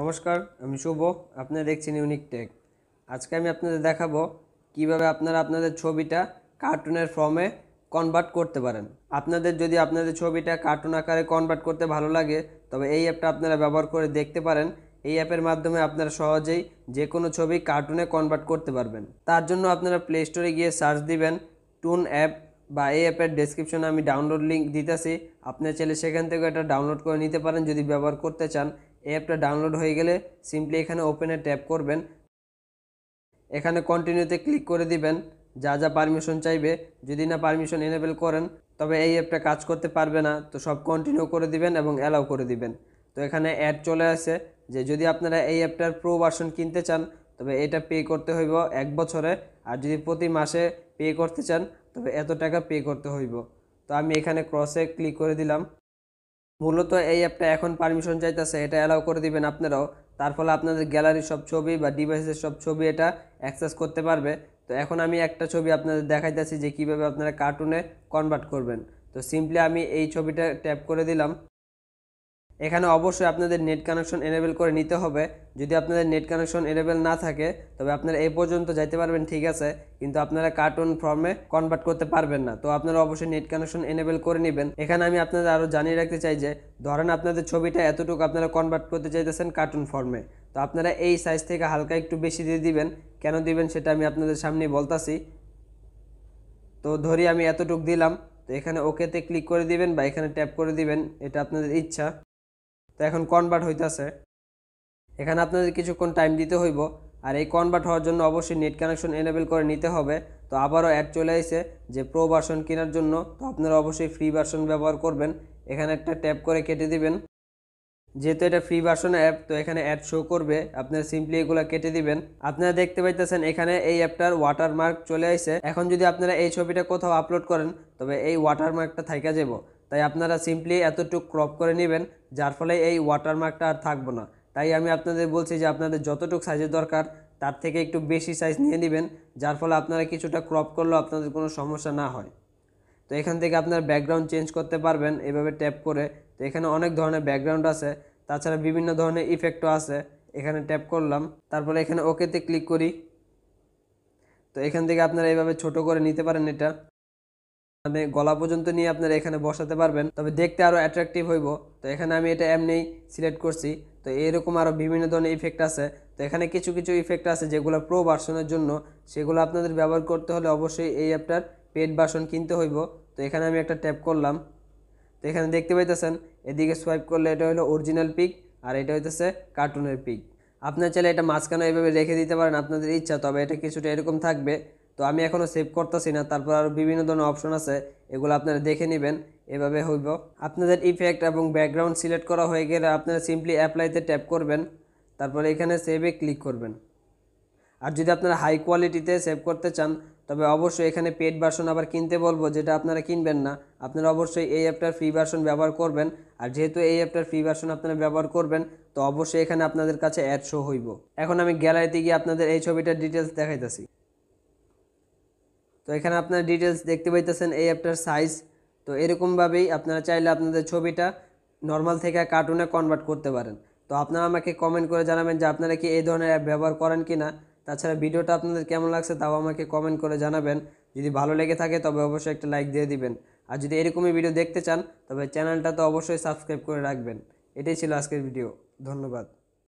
নমস্কার আমি শুভ আপনারা দেখছেন ইউনিক টেক আজকে আমি আপনাদের দেখাবো কিভাবে আপনারা আপনাদের ছবিটা কার্টুনের ফর্মে কনভার্ট করতে পারেন আপনাদের যদি আপনাদের ছবিটা কার্টুন আকারে কনভার্ট করতে ভালো লাগে তবে এই অ্যাপটা আপনারা ব্যবহার করে দেখতে পারেন এই অ্যাপের মাধ্যমে আপনারা সহজেই যে কোনো ছবি কার্টুনে কনভার্ট করতে পারবেন তার জন্য আপনারা প্লে স্টোরে গিয়ে সার্চ দিবেন টুন অ্যাপ বা এই অ্যাপের ডেসক্রিপশনে আমি ডাউনলোড লিঙ্ক দিতেছি আপনার চাইলে সেখান থেকে এটা ডাউনলোড করে নিতে পারেন যদি ব্যবহার করতে চান এই অ্যাপটা ডাউনলোড হয়ে গেলে সিম্পলি এখানে ওপেনে ট্যাপ করবেন এখানে কন্টিনিউতে ক্লিক করে দিবেন যা যা পারমিশন চাইবে যদি না পারমিশন এনেবেল করেন তবে এই অ্যাপটা কাজ করতে পারবে না তো সব কন্টিনিউ করে দিবেন এবং অ্যালাউ করে দিবেন তো এখানে অ্যাড চলে আসে যে যদি আপনারা এই অ্যাপটার প্রো ভার্সন কিনতে চান তবে এটা পে করতে হইব এক বছরে আর যদি প্রতি মাসে পে করতে চান তবে এত টাকা পে করতে হইব তো আমি এখানে ক্রসে ক্লিক করে দিলাম মূলত এই অ্যাপটা এখন পারমিশন চাইতেছে এটা অ্যালাউ করে দিবেন আপনারাও তার ফলে আপনাদের গ্যালারির সব ছবি বা ডিভাইসের সব ছবি এটা অ্যাক্সেস করতে পারবে তো এখন আমি একটা ছবি আপনাদের দেখাইতেছি যে কিভাবে আপনারা কার্টুনে কনভার্ট করবেন তো সিম্পলি আমি এই ছবিটা ট্যাপ করে দিলাম এখানে অবশ্যই আপনাদের নেট কানেকশন এনেবেল করে নিতে হবে যদি আপনাদের নেট কানেকশন এনেবেল না থাকে তবে আপনারা এই পর্যন্ত যাইতে পারবেন ঠিক আছে কিন্তু আপনারা কার্টুন ফর্মে কনভার্ট করতে পারবেন না তো আপনারা অবশ্যই নেট কানেকশন এনেবেল করে নেবেন এখানে আমি আপনাদের আরও জানিয়ে রাখতে চাই যে ধরেন আপনাদের ছবিটা এতটুকু আপনারা কনভার্ট করতে চাইতেছেন কার্টুন ফর্মে তো আপনারা এই সাইজ থেকে হালকা একটু বেশি দিয়ে দিবেন কেন দিবেন সেটা আমি আপনাদের সামনে বলতাছি তো ধরি আমি এতটুক দিলাম তো এখানে ওকেতে ক্লিক করে দিবেন বা এখানে ট্যাপ করে দিবেন এটা আপনাদের ইচ্ছা তো এখন কনভার্ট হইতেছে এখানে আপনাদের কিছুক্ষণ টাইম দিতে হইব আর এই কনভার্ট হওয়ার জন্য অবশ্যই নেট কানেকশন এনেবেল করে নিতে হবে তো আবারও অ্যাড চলে আসে যে প্রো ভার্সন কেনার জন্য তো আপনারা অবশ্যই ফ্রি ভার্সন ব্যবহার করবেন এখানে একটা ট্যাপ করে কেটে দিবেন যেহেতু এটা ফ্রি ভার্সন অ্যাপ তো এখানে অ্যাড শো করবে আপনারা সিম্পলি এগুলো কেটে দিবেন আপনারা দেখতে পাইতেছেন এখানে এই অ্যাপটার ওয়াটারমার্ক চলে আসে এখন যদি আপনারা এই ছবিটা কোথাও আপলোড করেন তবে এই ওয়াটারমার্কটা থাইকা যাব তাই আপনারা সিম্পলি এতটুক ক্রপ করে নেবেন যার ফলে এই ওয়াটারমার্কটা আর থাকবো না তাই আমি আপনাদের বলছি যে আপনাদের যতটুক সাইজের দরকার তার থেকে একটু বেশি সাইজ নিয়ে নেবেন যার ফলে আপনারা কিছুটা ক্রপ করলেও আপনাদের কোনো সমস্যা না হয় তো এখান থেকে আপনার ব্যাকগ্রাউন্ড চেঞ্জ করতে পারবেন এভাবে ট্যাপ করে তো এখানে অনেক ধরনের ব্যাকগ্রাউন্ড আছে তাছাড়া বিভিন্ন ধরনের ইফেক্টও আছে এখানে ট্যাপ করলাম তারপরে এখানে ওকেতে ক্লিক করি তো এখান থেকে আপনারা এইভাবে ছোট করে নিতে পারেন এটা মানে গলা পর্যন্ত নিয়ে আপনারা এখানে বসাতে পারবেন তবে দেখতে আরও অ্যাট্রাকটিভ হইব তো এখানে আমি এটা এমনিই সিলেক্ট করছি তো এরকম আরও বিভিন্ন ধরনের ইফেক্ট আছে তো এখানে কিছু কিছু ইফেক্ট আছে যেগুলো প্রো ভার্সনের জন্য সেগুলো আপনাদের ব্যবহার করতে হলে অবশ্যই এই অ্যাপটার পেড বাসন কিনতে হইব তো এখানে আমি একটা ট্যাপ করলাম তো এখানে দেখতে পাইতেছেন এদিকে সোয়াইপ করলে এটা হলো অরিজিনাল পিক আর এটা হইতেছে কার্টুনের পিক আপনার চাইলে এটা মাঝখানে এভাবে রেখে দিতে পারেন আপনাদের ইচ্ছা তবে এটা কিছুটা এরকম থাকবে তো আমি এখনও সেভ করতেছি না তারপর আরও বিভিন্ন ধরনের অপশন আছে এগুলো আপনারা দেখে নেবেন এভাবে হইব আপনাদের ইফেক্ট এবং ব্যাকগ্রাউন্ড সিলেক্ট করা হয়ে গেলে আপনারা সিম্পলি অ্যাপ্লাইতে ট্যাপ করবেন তারপরে এখানে সেভে ক্লিক করবেন আর যদি আপনারা হাই কোয়ালিটিতে সেভ করতে চান তবে অবশ্যই এখানে পেড ভার্সন আবার কিনতে বলবো যেটা আপনারা কিনবেন না আপনারা অবশ্যই এই অ্যাপটার ফ্রি ভার্সন ব্যবহার করবেন আর যেহেতু এই অ্যাপটার ফ্রি ভার্সন আপনারা ব্যবহার করবেন তো অবশ্যই এখানে আপনাদের কাছে অ্যাড শো হইব এখন আমি গ্যালারিতে গিয়ে আপনাদের এই ছবিটার ডিটেলস দেখাইতেছি তো এখানে আপনার ডিটেলস দেখতে পাইতেছেন এই অ্যাপটার সাইজ তো এরকমভাবেই আপনারা চাইলে আপনাদের ছবিটা নর্মাল থেকে কার্টুনে কনভার্ট করতে পারেন তো আপনারা আমাকে কমেন্ট করে জানাবেন যে আপনারা কি এই ধরনের অ্যাপ ব্যবহার করেন কি না তাছাড়া ভিডিওটা আপনাদের কেমন লাগছে তাও আমাকে কমেন্ট করে জানাবেন যদি ভালো লেগে থাকে তবে অবশ্যই একটা লাইক দিয়ে দিবেন আর যদি এরকমই ভিডিও দেখতে চান তবে চ্যানেলটা তো অবশ্যই সাবস্ক্রাইব করে রাখবেন এটাই ছিল আজকের ভিডিও ধন্যবাদ